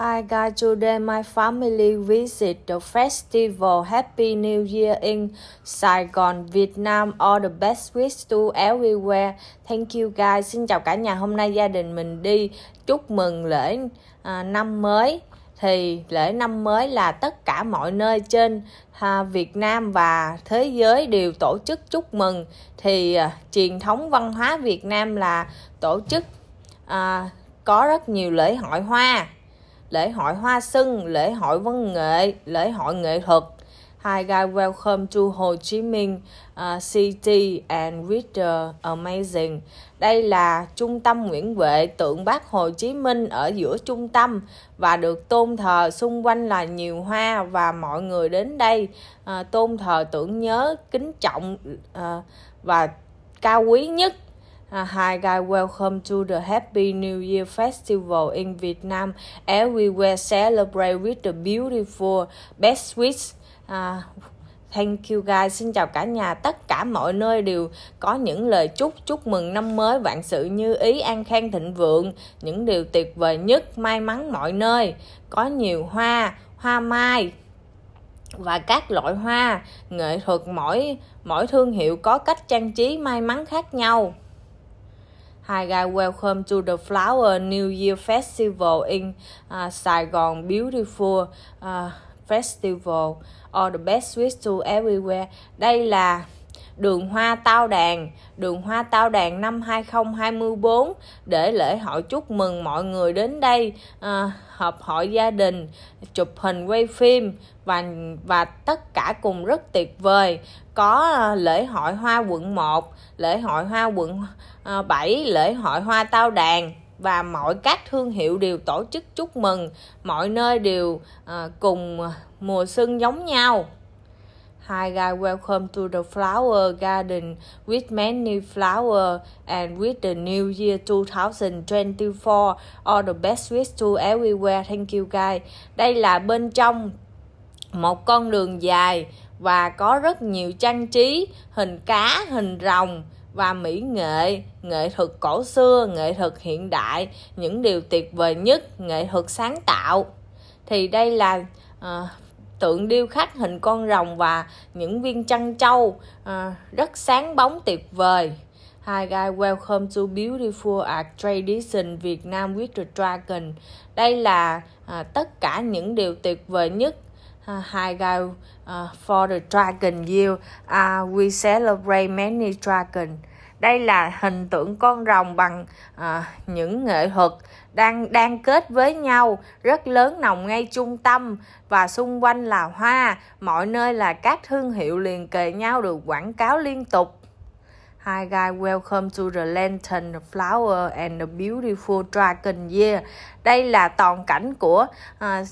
Hi guys, today my family visit the festival Happy New Year in Saigon, Nam. All the best wishes to everywhere. Thank you guys. Xin chào cả nhà. Hôm nay gia đình mình đi chúc mừng lễ à, năm mới. Thì lễ năm mới là tất cả mọi nơi trên à, Việt Nam và thế giới đều tổ chức chúc mừng. Thì à, truyền thống văn hóa Việt Nam là tổ chức à, có rất nhiều lễ hội hoa lễ hội hoa sưng lễ hội văn nghệ, lễ hội nghệ thuật. Hi guys, welcome to hồ chí Minh uh, City and Reader Amazing. Đây là trung tâm Nguyễn Huệ tượng Bác Hồ Chí Minh ở giữa trung tâm và được tôn thờ xung quanh là nhiều hoa và mọi người đến đây uh, tôn thờ tưởng nhớ kính trọng uh, và cao quý nhất hi guys, welcome to the Happy New Year Festival in Vietnam. Everywhere celebrate with the beautiful best wishes. Uh, à, Thank you guys, xin chào cả nhà, tất cả mọi nơi đều có những lời chúc chúc mừng năm mới vạn sự như ý, an khang thịnh vượng, những điều tuyệt vời nhất, may mắn mọi nơi, có nhiều hoa, hoa mai, và các loại hoa nghệ thuật mỗi mỗi thương hiệu có cách trang trí may mắn khác nhau hai gai welcome to the Flower New Year Festival in uh, Saigon Beautiful uh, Festival. All the best wishes to everywhere. Đây là đường hoa tao đàn, đường hoa tao đàn năm 2024 để lễ hội chúc mừng mọi người đến đây à, hợp hội gia đình, chụp hình quay phim và và tất cả cùng rất tuyệt vời. Có à, lễ hội hoa quận 1, lễ hội hoa quận 7, à, lễ hội hoa tao đàn và mọi các thương hiệu đều tổ chức chúc mừng mọi nơi đều à, cùng mùa xuân giống nhau hai guy welcome to the flower garden with many flowers and with the new year 2024. All the best wish to everywhere. Thank you guys. Đây là bên trong một con đường dài và có rất nhiều trang trí, hình cá, hình rồng và mỹ nghệ, nghệ thuật cổ xưa, nghệ thuật hiện đại, những điều tuyệt vời nhất, nghệ thuật sáng tạo. Thì đây là uh, tượng điêu khắc hình con rồng và những viên trăng trâu à, rất sáng bóng tuyệt vời Hi guys, welcome to Beautiful Art Tradition Việt Nam with the Dragon. Đây là à, tất cả những điều tuyệt vời nhất uh, Hi guys, uh, for the Dragon you uh, à, we celebrate many dragon đây là hình tượng con rồng bằng à, những nghệ thuật đang đang kết với nhau rất lớn nồng ngay trung tâm và xung quanh là hoa mọi nơi là các thương hiệu liền kề nhau được quảng cáo liên tục Hi guys, welcome to the lantern, the flower and the beautiful dragon year. Đây là toàn cảnh của uh,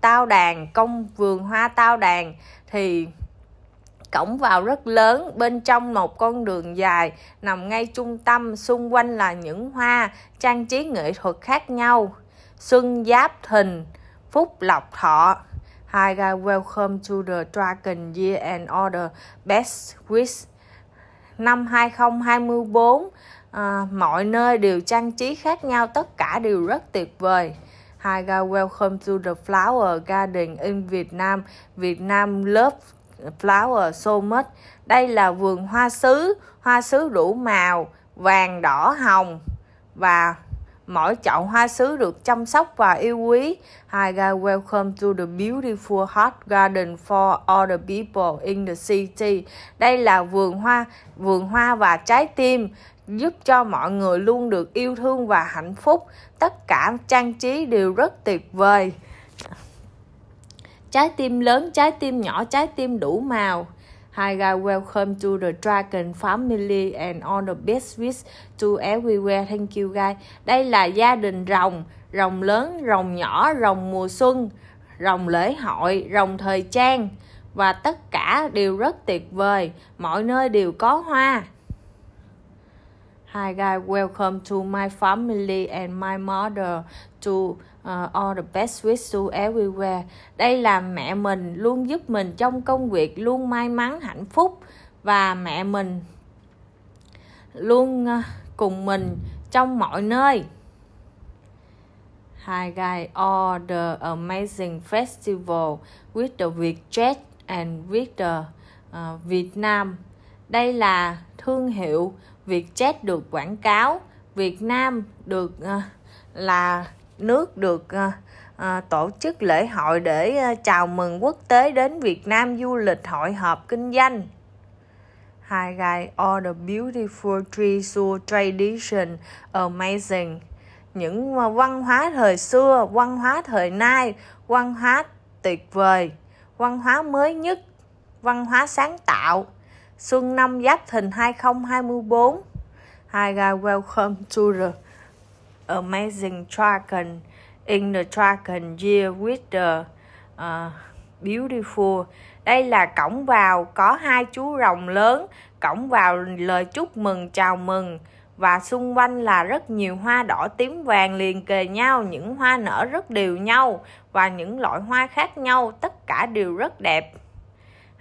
tao đàn, công vườn hoa tao đàn. Thì cổng vào rất lớn bên trong một con đường dài nằm ngay trung tâm xung quanh là những hoa trang trí nghệ thuật khác nhau xuân giáp thìn phúc lộc thọ hai guys, welcome to the Dragon Year and Order Best Wish năm 2024 à, mọi nơi đều trang trí khác nhau tất cả đều rất tuyệt vời Hi guys, welcome to the Flower Garden in Vietnam Vietnam Love flower so much. Đây là vườn hoa sứ, hoa sứ đủ màu vàng, đỏ, hồng và mỗi chậu hoa sứ được chăm sóc và yêu quý. Hi guys, welcome to the beautiful hot garden for all the people in the city. Đây là vườn hoa, vườn hoa và trái tim giúp cho mọi người luôn được yêu thương và hạnh phúc. Tất cả trang trí đều rất tuyệt vời trái tim lớn trái tim nhỏ trái tim đủ màu Hi guys, welcome to the Dragon Family and all the best wishes to everywhere. Thank you guys. Đây là gia đình rồng, rồng lớn, rồng nhỏ, rồng mùa xuân, rồng lễ hội, rồng thời trang và tất cả đều rất tuyệt vời, mọi nơi đều có hoa. Hi guys, welcome to my family and my mother to uh, all the best with to everywhere. Đây là mẹ mình luôn giúp mình trong công việc, luôn may mắn, hạnh phúc và mẹ mình luôn uh, cùng mình trong mọi nơi. Hi guys, all the amazing festival with the Vietjet and with the uh, ờ, Vietnam. Đây là thương hiệu Vietjet được quảng cáo Việt Nam được uh, là nước được ờ, ờ, tổ chức lễ hội để ờ, chào mừng quốc tế đến Việt Nam du lịch hội họp kinh doanh. hai Highlight all the beautiful treasure tradition amazing. Những văn hóa thời xưa, văn hóa thời nay, văn hóa tuyệt vời, văn hóa mới nhất, văn hóa sáng tạo. Xuân năm Giáp Thìn 2024. hai Highlight welcome to the Amazing Dragon in the Dragon Year with the uh, Beautiful. Đây là cổng vào có hai chú rồng lớn, cổng vào lời chúc mừng chào mừng và xung quanh là rất nhiều hoa đỏ tím vàng liền kề nhau, những hoa nở rất đều nhau và những loại hoa khác nhau, tất cả đều rất đẹp.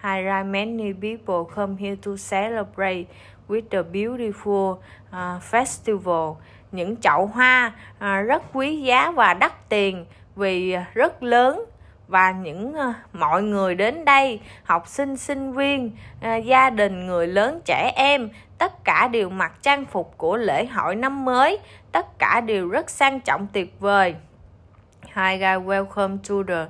There many people come here to celebrate with the beautiful uh, festival những chậu hoa à, rất quý giá và đắt tiền vì rất lớn và những à, mọi người đến đây học sinh sinh viên à, gia đình người lớn trẻ em tất cả đều mặc trang phục của lễ hội năm mới tất cả đều rất sang trọng tuyệt vời Hi guys, welcome to the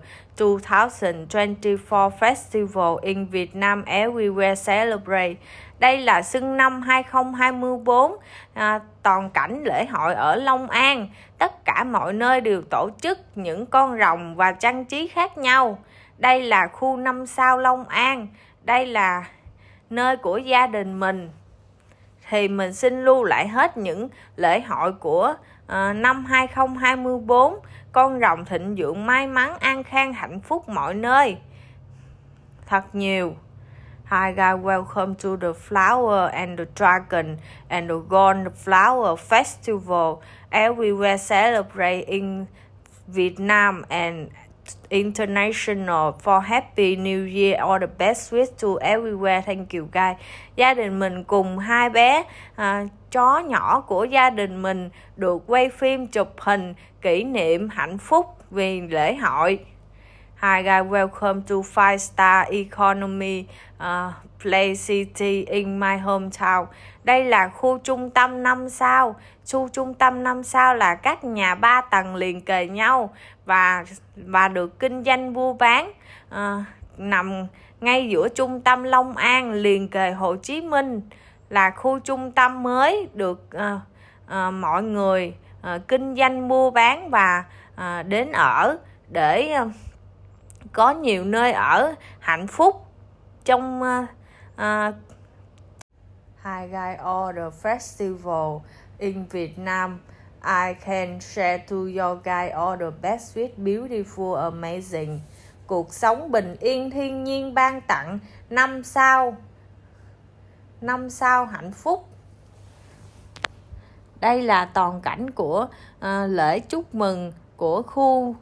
2024 festival in Vietnam everywhere celebrate đây là xuân năm 2024 à, toàn cảnh lễ hội ở Long An. Tất cả mọi nơi đều tổ chức những con rồng và trang trí khác nhau. Đây là khu năm sao Long An. Đây là nơi của gia đình mình thì mình xin lưu lại hết những lễ hội của uh, năm 2024 con rồng thịnh vượng may mắn an khang hạnh phúc mọi nơi thật nhiều Hi guys, welcome to the Flower and the Dragon and the Golden Flower Festival. Everywhere celebrate in Vietnam and international for happy new year all the best wish to everywhere thank you guys gia đình mình cùng hai bé à, chó nhỏ của gia đình mình được quay phim chụp hình kỷ niệm hạnh phúc vì lễ hội Hi guys, welcome to five star economy uh, Play City in my hometown. Đây là khu trung tâm 5 sao. Khu trung tâm 5 sao là các nhà 3 tầng liền kề nhau và và được kinh doanh mua bán uh, nằm ngay giữa trung tâm Long An liền kề Hồ Chí Minh là khu trung tâm mới được uh, uh, mọi người uh, kinh doanh mua bán và uh, đến ở để uh, có nhiều nơi ở hạnh phúc trong uh, uh, Highlight all the festival in Vietnam. I can share to your guys all the best sweet, beautiful, amazing. Cuộc sống bình yên thiên nhiên ban tặng năm sao. Năm sao hạnh phúc. Đây là toàn cảnh của uh, lễ chúc mừng của khu uh,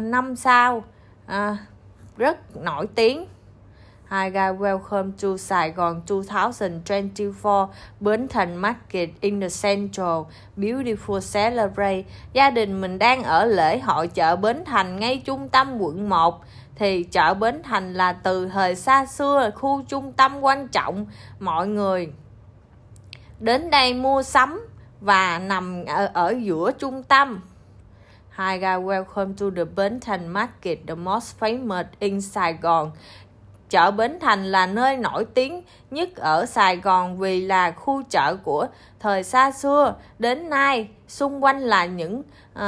năm sao à, rất nổi tiếng Hi guys, welcome to Sài Gòn 2024 Bến Thành Market in the Central Beautiful Celebrate Gia đình mình đang ở lễ hội chợ Bến Thành ngay trung tâm quận 1 thì chợ Bến Thành là từ thời xa xưa là khu trung tâm quan trọng mọi người đến đây mua sắm và nằm ở, ở giữa trung tâm Hi guys, welcome to the Bến Thành Market, the most famous in Sài Gòn. Chợ Bến Thành là nơi nổi tiếng nhất ở Sài Gòn vì là khu chợ của thời xa xưa đến nay. Xung quanh là những uh,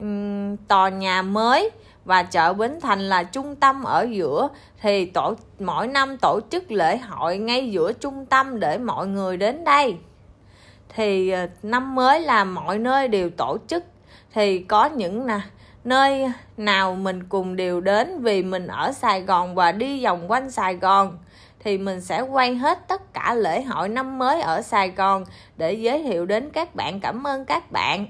um, tòa nhà mới và chợ Bến Thành là trung tâm ở giữa thì tổ mỗi năm tổ chức lễ hội ngay giữa trung tâm để mọi người đến đây thì ờ, năm mới là mọi nơi đều tổ chức thì có những nè nơi nào mình cùng đều đến vì mình ở Sài Gòn và đi vòng quanh Sài Gòn thì mình sẽ quay hết tất cả lễ hội năm mới ở Sài Gòn để giới thiệu đến các bạn. Cảm ơn các bạn.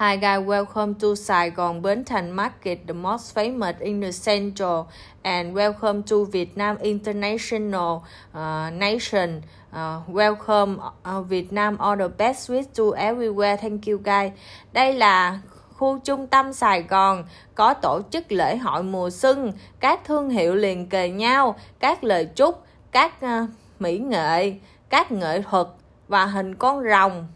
Hi guys, welcome to Saigon Bến Thành Market, the most famous in the central, and welcome to Vietnam International uh, Nation. Uh, welcome uh, Vietnam, all the best wish to everywhere. Thank you guys. Đây là khu trung tâm Sài Gòn có tổ chức lễ hội mùa xuân, các thương hiệu liền kề nhau, các lời chúc, các uh, mỹ nghệ, các nghệ thuật và hình con rồng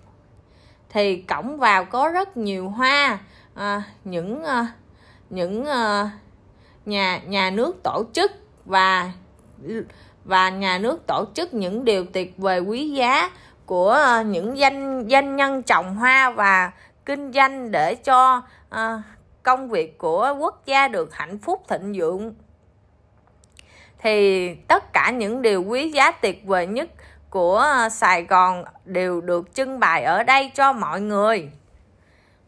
thì cổng vào có rất nhiều hoa à, những à, những à, nhà nhà nước tổ chức và và nhà nước tổ chức những điều tuyệt vời quý giá của à, những danh danh nhân trồng hoa và kinh doanh để cho à, công việc của quốc gia được hạnh phúc thịnh vượng thì tất cả những điều quý giá tuyệt vời nhất của ờ, Sài Gòn đều được trưng bày ở đây cho mọi người.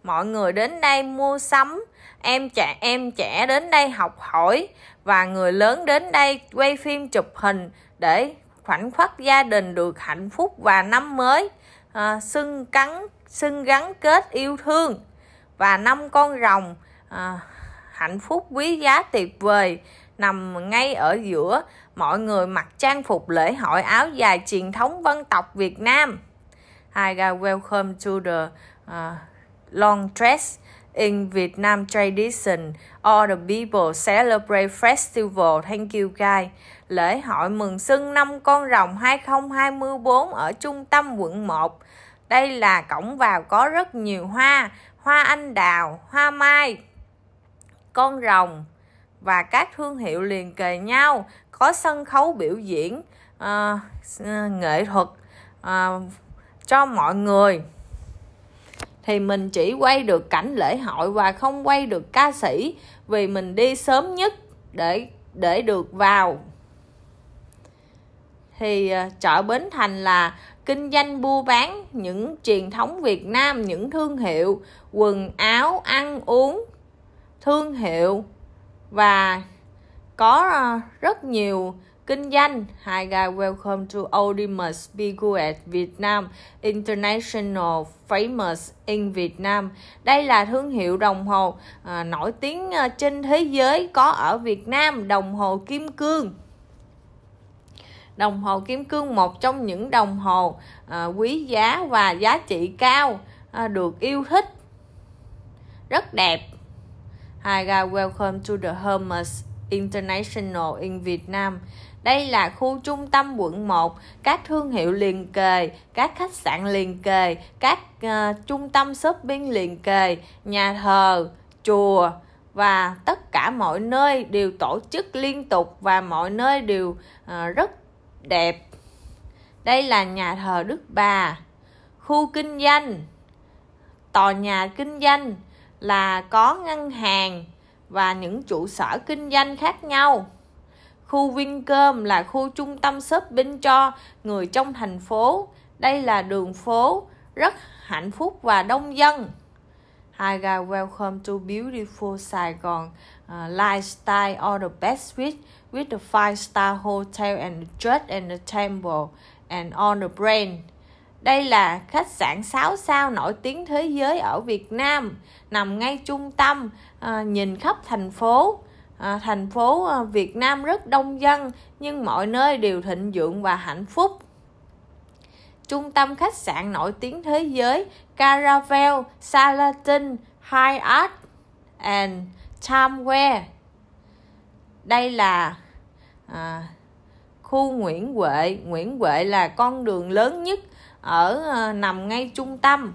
Mọi người đến đây mua sắm, em trẻ em trẻ đến đây học hỏi và người lớn đến đây quay phim chụp hình để khoảnh khắc gia đình được hạnh phúc và năm mới à, xưng cắn xưng gắn kết yêu thương và năm con rồng à, hạnh phúc quý giá tuyệt vời nằm ngay ở giữa mọi người mặc trang phục lễ hội áo dài truyền thống dân tộc Việt Nam. Hi guys, welcome to the uh, long dress in Vietnam tradition. All the people celebrate festival. Thank you guys. Lễ hội mừng xuân năm con rồng 2024 ở trung tâm quận 1. Đây là cổng vào có rất nhiều hoa, hoa anh đào, hoa mai, con rồng, và các thương hiệu liền kề nhau có sân khấu biểu diễn à, nghệ thuật à, cho mọi người thì mình chỉ quay được cảnh lễ hội và không quay được ca sĩ vì mình đi sớm nhất để để được vào thì chợ Bến Thành là kinh doanh mua bán những truyền thống Việt Nam những thương hiệu quần áo ăn uống thương hiệu và có ờ, rất nhiều kinh doanh. Hi guys, welcome to Audimus Bigu at Vietnam International Famous in Vietnam. Đây là thương hiệu đồng hồ à, nổi tiếng ờ, trên thế giới có ở Việt Nam, đồng hồ kim cương. Đồng hồ kim cương một trong những đồng hồ à, quý giá và giá trị cao, à, được yêu thích, rất đẹp Hi guys, welcome to the Hermes International in Vietnam. Đây là khu trung tâm quận 1, các thương hiệu liền kề, các khách sạn liền kề, các uh, trung tâm shopping liền kề, nhà thờ, chùa và tất cả mọi nơi đều tổ chức liên tục và mọi nơi đều uh, rất đẹp. Đây là nhà thờ Đức Bà, khu kinh doanh, tòa nhà kinh doanh là có ngân hàng và những trụ sở kinh doanh khác nhau khu Vincom là khu trung tâm shopping cho người trong thành phố đây là đường phố rất hạnh phúc và đông dân Hi welcome to beautiful Saigon uh, lifestyle or the best with with the five star hotel and the church and the temple and on the brain đây là khách sạn 6 sao nổi tiếng thế giới ở Việt Nam, nằm ngay trung tâm, à, nhìn khắp thành phố. À, thành phố à, Việt Nam rất đông dân nhưng mọi nơi đều thịnh vượng và hạnh phúc. Trung tâm khách sạn nổi tiếng thế giới Caravel, Salatin, Hyatt and Times Square. Đây là à, khu Nguyễn Huệ Nguyễn Huệ là con đường lớn nhất ở ờ, nằm ngay trung tâm